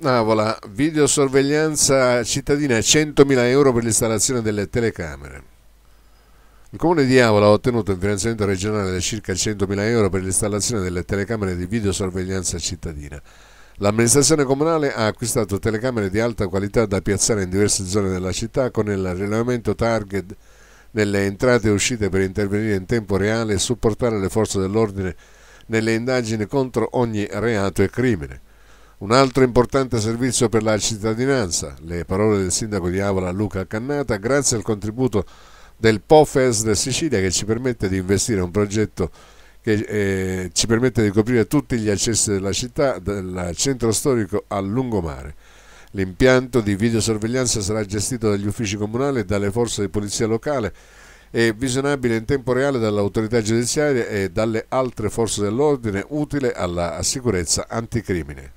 Navola, videosorveglianza cittadina, 100.000 euro per l'installazione delle telecamere. Il comune di Avola ha ottenuto un finanziamento regionale di circa 100.000 euro per l'installazione delle telecamere di videosorveglianza cittadina. L'amministrazione comunale ha acquistato telecamere di alta qualità da piazzare in diverse zone della città con il rilevamento target nelle entrate e uscite per intervenire in tempo reale e supportare le forze dell'ordine nelle indagini contro ogni reato e crimine. Un altro importante servizio per la cittadinanza, le parole del sindaco di Avola Luca Cannata, grazie al contributo del POFES del Sicilia che ci permette di investire un progetto che eh, ci permette di coprire tutti gli accessi della città, dal centro storico al lungomare. L'impianto di videosorveglianza sarà gestito dagli uffici comunali e dalle forze di polizia locale e visionabile in tempo reale dall'autorità giudiziaria e dalle altre forze dell'ordine, utile alla sicurezza anticrimine.